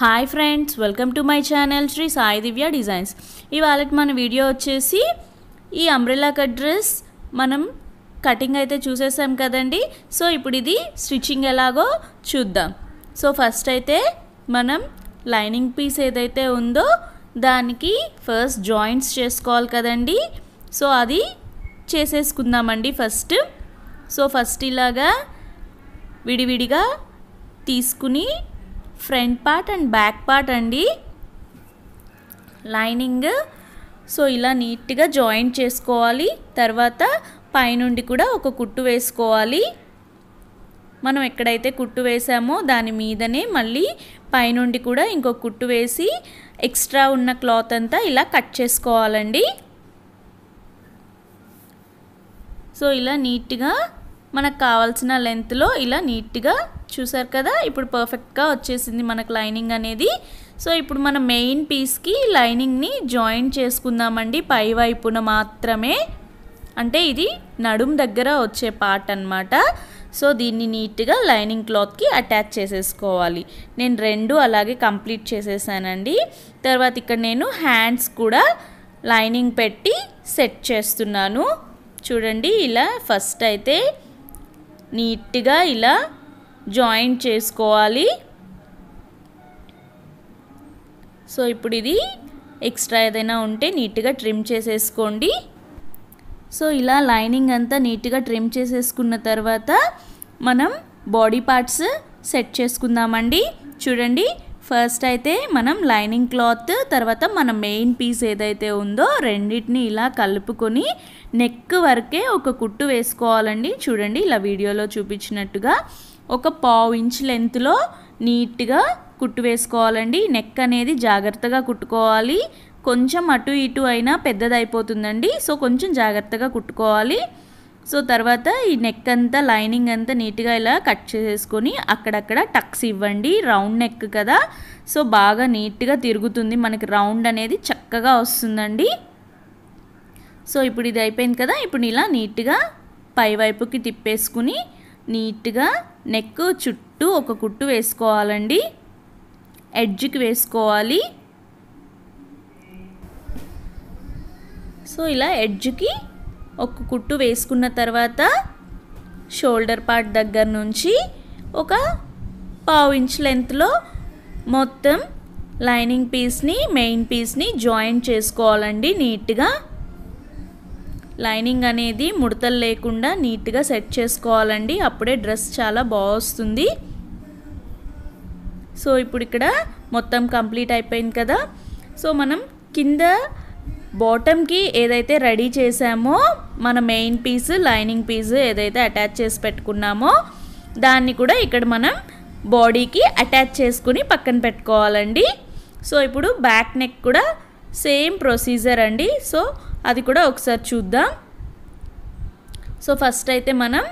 hi friends welcome to my channel Shri Sai Divya designs ఇవాళ మన video వచ్చేసి ఈ అంబ్రెల్లా కట్ డ్రెస్ మనం కటింగ్ అయితే చూసేసాం కదండి సో ఇప్పుడు ఇది స్టిచ్చింగ్ ఎలాగో చూద్దాం సో ఫస్ట్ అయితే మనం లైనింగ్ పీస్ ఏదైతే ఉందో దానికి ఫస్ట్ జాయింట్స్ చేసుకోవాలి కదండి సో అది చేసేసుకుందామండి ఫస్ట్ సో ఫస్ట్ ఇలాగా విడివిడిగా తీసుకుని front part and back part అండి లైనింగ్ సో ఇలా నీట్గా జాయింట్ చేసుకోవాలి తర్వాత పైనుండి కూడా ఒక కుట్టు వేసుకోవాలి మనం ఎక్కడైతే కుట్టు వేసామో దాని మీదనే మళ్ళీ పైనుండి కూడా ఇంకో కుట్టు వేసి ఎక్స్ట్రా ఉన్న క్లాత్ అంతా ఇలా కట్ చేసుకోవాలండి సో ఇలా నీట్గా మనకు కావాల్సిన లెంత్లో ఇలా నీట్గా చూసారు కదా ఇప్పుడు పర్ఫెక్ట్గా వచ్చేసింది మనకు లైనింగ్ అనేది సో ఇప్పుడు మన మెయిన్ పీస్కి లైనింగ్ని జాయిన్ చేసుకుందామండి పై వైపున మాత్రమే అంటే ఇది నడుం దగ్గర వచ్చే పార్ట్ అనమాట సో దీన్ని నీట్గా లైనింగ్ క్లాత్కి అటాచ్ చేసేసుకోవాలి నేను రెండు అలాగే కంప్లీట్ చేసేసానండి తర్వాత ఇక్కడ నేను హ్యాండ్స్ కూడా లైనింగ్ పెట్టి సెట్ చేస్తున్నాను చూడండి ఇలా ఫస్ట్ అయితే నీట్గా ఇలా జాయింట్ చేసుకోవాలి సో ఇప్పుడు ఇది ఎక్స్ట్రా ఏదైనా ఉంటే నీట్గా ట్రిమ్ చేసేసుకోండి సో ఇలా లైనింగ్ అంతా నీట్గా ట్రిమ్ చేసేసుకున్న తర్వాత మనం బాడీ పార్ట్స్ సెట్ చేసుకుందామండి చూడండి ఫస్ట్ అయితే మనం లైనింగ్ క్లాత్ తర్వాత మన మెయిన్ పీస్ ఏదైతే ఉందో రెండింటిని ఇలా కలుపుకొని నెక్ వరకే ఒక కుట్టు వేసుకోవాలండి చూడండి ఇలా వీడియోలో చూపించినట్టుగా ఒక పావు ఇంచ్ లెంత్లో నీట్గా కుట్టు వేసుకోవాలండి నెక్ అనేది జాగ్రత్తగా కుట్టుకోవాలి కొంచెం అటు ఇటు అయినా పెద్దదైపోతుందండి సో కొంచెం జాగ్రత్తగా కుట్టుకోవాలి సో తర్వాత ఈ నెక్ అంతా లైనింగ్ అంతా నీట్గా ఇలా కట్ చేసేసుకొని అక్కడక్కడ టక్స్ ఇవ్వండి రౌండ్ నెక్ కదా సో బాగా నీట్గా తిరుగుతుంది మనకి రౌండ్ అనేది చక్కగా వస్తుందండి సో ఇప్పుడు ఇది అయిపోయింది కదా ఇప్పుడు ఇలా నీట్గా పైవైపుకి తిప్పేసుకుని నీట్గా నెక్ చుట్టూ ఒక కుట్టు వేసుకోవాలండి ఎడ్జ్కి వేసుకోవాలి సో ఇలా ఎడ్జ్కి ఒక కుట్టు వేసుకున్న తర్వాత షోల్డర్ పార్ట్ దగ్గర నుంచి ఒక పావు ఇంచ్ లెంత్లో మొత్తం లైనింగ్ పీస్ని మెయిన్ పీస్ని జాయింట్ చేసుకోవాలండి నీట్గా లైనింగ్ అనేది ముడతలు లేకుండా నీట్గా సెట్ చేసుకోవాలండి అప్పుడే డ్రెస్ చాలా బాగొస్తుంది సో ఇప్పుడు ఇక్కడ మొత్తం కంప్లీట్ అయిపోయింది కదా సో మనం కింద బాటమ్కి ఏదైతే రెడీ చేసామో మన మెయిన్ పీస్ లైనింగ్ పీస్ ఏదైతే అటాచ్ చేసి పెట్టుకున్నామో దాన్ని కూడా ఇక్కడ మనం బాడీకి అటాచ్ చేసుకుని పక్కన పెట్టుకోవాలండి సో ఇప్పుడు బ్యాక్ నెక్ కూడా సేమ్ ప్రొసీజర్ అండి సో అది కూడా ఒకసారి చూద్దాం సో ఫస్ట్ అయితే మనం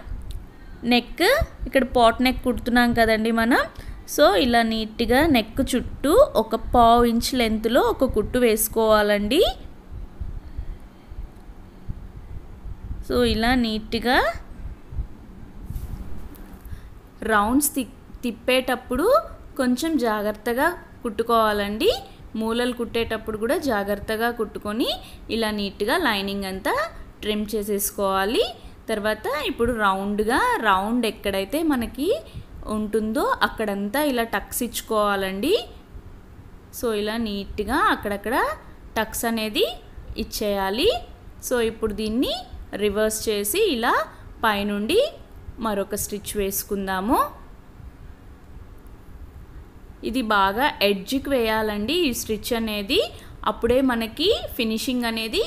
నెక్ ఇక్కడ పాట్ నెక్ కుడుతున్నాం కదండి మనం సో ఇలా నీట్గా నెక్ చుట్టూ ఒక పావు ఇంచ్ లెంత్లో ఒక కుట్టు వేసుకోవాలండి సో ఇలా నీట్గా రౌండ్స్ తిప్పేటప్పుడు కొంచెం జాగ్రత్తగా కుట్టుకోవాలండి మూలలు కుట్టేటప్పుడు కూడా జాగ్రత్తగా కుట్టుకొని ఇలా నీట్గా లైనింగ్ అంతా ట్రిమ్ చేసేసుకోవాలి తర్వాత ఇప్పుడు రౌండ్గా రౌండ్ ఎక్కడైతే మనకి ఉంటుందో అక్కడంతా ఇలా టక్స్ ఇచ్చుకోవాలండి సో ఇలా నీట్గా అక్కడక్కడ టక్స్ అనేది ఇచ్చేయాలి సో ఇప్పుడు దీన్ని రివర్స్ చేసి ఇలా పైనుండి మరొక స్టిచ్ వేసుకుందాము ఇది బాగా ఎడ్జ్కి వేయాలండి ఈ స్టిచ్ అనేది అప్పుడే మనకి ఫినిషింగ్ అనేది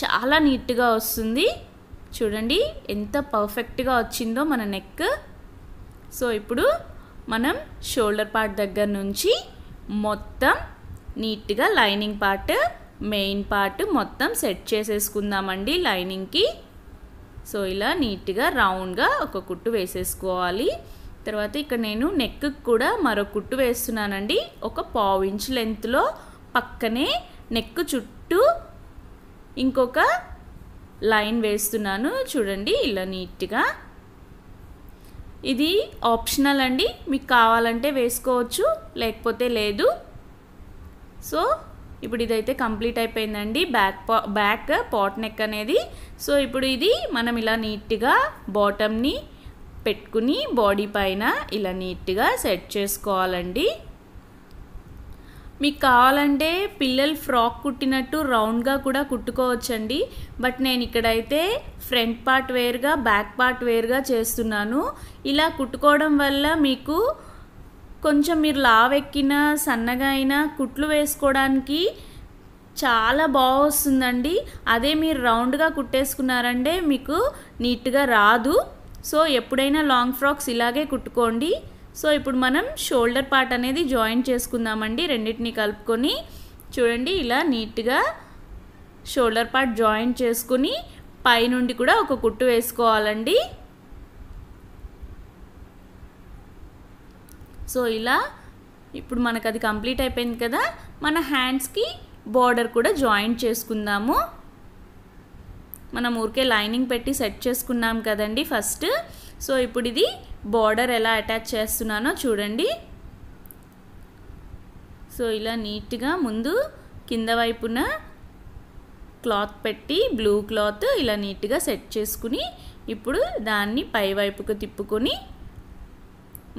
చాలా నీట్గా వస్తుంది చూడండి ఎంత పర్ఫెక్ట్గా వచ్చిందో మన నెక్ సో ఇప్పుడు మనం షోల్డర్ పార్ట్ దగ్గర నుంచి మొత్తం నీట్గా లైనింగ్ పార్ట్ మెయిన్ పార్ట్ మొత్తం సెట్ చేసేసుకుందామండి లైనింగ్కి సో ఇలా నీట్గా రౌండ్గా ఒక కుట్టు వేసేసుకోవాలి తర్వాత ఇక్కడ నేను నెక్ కూడా మరో కుట్టు వేస్తున్నానండి ఒక పావు ఇంచు లెంత్లో పక్కనే నెక్ చుట్టూ ఇంకొక లైన్ వేస్తున్నాను చూడండి ఇలా నీట్గా ఇది ఆప్షనల్ అండి మీకు కావాలంటే వేసుకోవచ్చు లేకపోతే లేదు సో ఇప్పుడు ఇదైతే కంప్లీట్ అయిపోయిందండి బ్యాక్ పా బ్యాక్ పాట్ నెక్ అనేది సో ఇప్పుడు ఇది మనం ఇలా నీట్గా బాటమ్ని పెట్టుకుని బాడీ పైన ఇలా నీట్గా సెట్ చేసుకోవాలండి మీకు కావాలంటే పిల్లలు ఫ్రాక్ కుట్టినట్టు రౌండ్గా కూడా కుట్టుకోవచ్చండి బట్ నేను ఇక్కడైతే ఫ్రంట్ పార్ట్ వేర్గా బ్యాక్ పార్ట్ వేర్గా చేస్తున్నాను ఇలా కుట్టుకోవడం వల్ల మీకు కొంచెం మీరు లావెక్కినా సన్నగా అయినా కుట్లు వేసుకోవడానికి చాలా బాగా వస్తుందండి అదే మీరు రౌండ్గా కుట్టేసుకున్నారంటే మీకు నీట్గా రాదు సో ఎప్పుడైనా లాంగ్ ఫ్రాక్స్ ఇలాగే కుట్టుకోండి సో ఇప్పుడు మనం షోల్డర్ పార్ట్ అనేది జాయిన్ చేసుకుందామండి రెండింటిని కలుపుకొని చూడండి ఇలా నీట్గా షోల్డర్ పార్ట్ జాయిన్ చేసుకుని పైనుండి కూడా ఒక కుట్టు వేసుకోవాలండి సో ఇలా ఇప్పుడు మనకు అది కంప్లీట్ అయిపోయింది కదా మన హ్యాండ్స్కి బార్డర్ కూడా జాయింట్ చేసుకుందాము మనం ఊరికే లైనింగ్ పెట్టి సెట్ చేసుకున్నాం కదండి ఫస్ట్ సో ఇప్పుడు ఇది బార్డర్ ఎలా అటాచ్ చేస్తున్నానో చూడండి సో ఇలా నీట్గా ముందు కింద వైపున క్లాత్ పెట్టి బ్లూ క్లాత్ ఇలా నీట్గా సెట్ చేసుకుని ఇప్పుడు దాన్ని పై వైపుకు తిప్పుకొని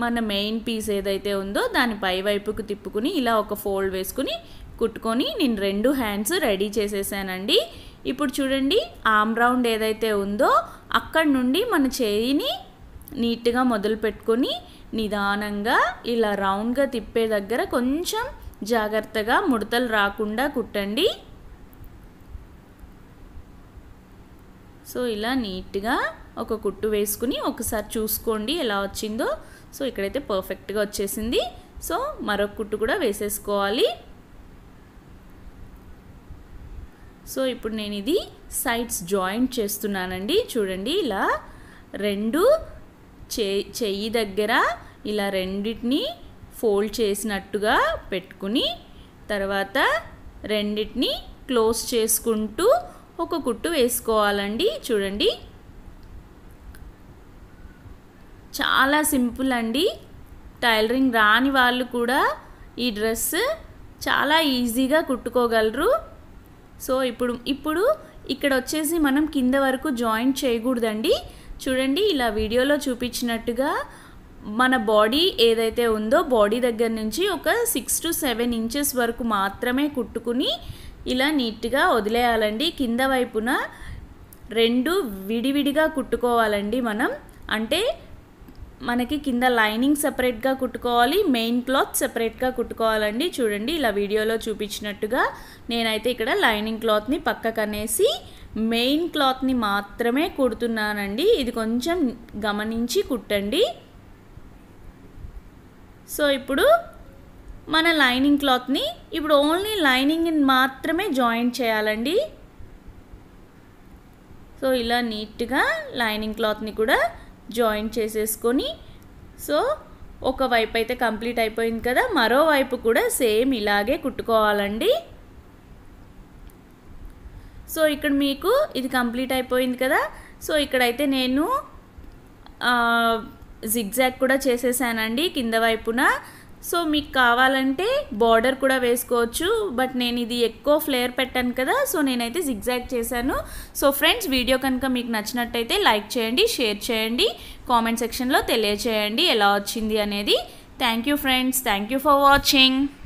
మన మెయిన్ పీస్ ఏదైతే ఉందో దాని పై వైపుకు తిప్పుకుని ఇలా ఒక ఫోల్డ్ వేసుకుని కుట్టుకొని నేను రెండు హ్యాండ్స్ రెడీ చేసేసానండి ఇప్పుడు చూడండి ఆమ్ రౌండ్ ఏదైతే ఉందో అక్కడి నుండి మన చేయిని నీట్గా మొదలు పెట్టుకొని నిదానంగా ఇలా రౌండ్గా తిప్పే దగ్గర కొంచెం జాగ్రత్తగా ముడతలు రాకుండా కుట్టండి సో ఇలా నీట్గా ఒక కుట్టు వేసుకుని ఒకసారి చూసుకోండి ఎలా వచ్చిందో సో ఇక్కడైతే పర్ఫెక్ట్గా వచ్చేసింది సో మరొక కుట్టు కూడా వేసేసుకోవాలి సో ఇప్పుడు నేను ఇది సైడ్స్ జాయింట్ చేస్తున్నానండి చూడండి ఇలా రెండు చే చెయ్యి దగ్గర ఇలా రెండిటిని ఫోల్డ్ చేసినట్టుగా పెట్టుకుని తర్వాత రెండిటిని క్లోజ్ చేసుకుంటూ ఒక కుట్టు వేసుకోవాలండి చూడండి చాలా సింపుల్ అండి టైలరింగ్ రాని వాళ్ళు కూడా ఈ డ్రెస్ చాలా ఈజీగా కుట్టుకోగలరు సో ఇప్పుడు ఇప్పుడు ఇక్కడ వచ్చేసి మనం కింద వరకు జాయింట్ చేయకూడదండి చూడండి ఇలా వీడియోలో చూపించినట్టుగా మన బాడీ ఏదైతే ఉందో బాడీ దగ్గర నుంచి ఒక సిక్స్ టు సెవెన్ ఇంచెస్ వరకు మాత్రమే కుట్టుకుని ఇలా నీట్గా వదిలేయాలండి కింద వైపున రెండు విడివిడిగా కుట్టుకోవాలండి మనం అంటే మనకి కింద లైనింగ్ సపరేట్గా కుట్టుకోవాలి మెయిన్ క్లాత్ సపరేట్గా కుట్టుకోవాలండి చూడండి ఇలా వీడియోలో చూపించినట్టుగా నేనైతే ఇక్కడ లైనింగ్ క్లాత్ని పక్కకు అనేసి మెయిన్ క్లాత్ని మాత్రమే కుడుతున్నానండి ఇది కొంచెం గమనించి కుట్టండి సో ఇప్పుడు మన లైనింగ్ క్లాత్ని ఇప్పుడు ఓన్లీ లైనింగ్ని మాత్రమే జాయింట్ చేయాలండి సో ఇలా నీట్గా లైనింగ్ క్లాత్ని కూడా జాయిన్ చేసేసుకొని సో ఒక వైపు అయితే కంప్లీట్ అయిపోయింది కదా మరోవైపు కూడా సేమ్ ఇలాగే కుట్టుకోవాలండి సో ఇక్కడ మీకు ఇది కంప్లీట్ అయిపోయింది కదా సో ఇక్కడైతే నేను జిగ్జాగ్ కూడా చేసేసానండి కింద వైపున సో మీకు కావాలంటే బార్డర్ కూడా వేసుకోవచ్చు బట్ నేను ఇది ఎక్కువ ఫ్లేర్ పెట్టాను కదా సో నేనైతే జిగ్జాగ్ చేశాను సో ఫ్రెండ్స్ వీడియో కనుక మీకు నచ్చినట్టయితే లైక్ చేయండి షేర్ చేయండి కామెంట్ సెక్షన్లో తెలియచేయండి ఎలా వచ్చింది అనేది thank you friends thank you for watching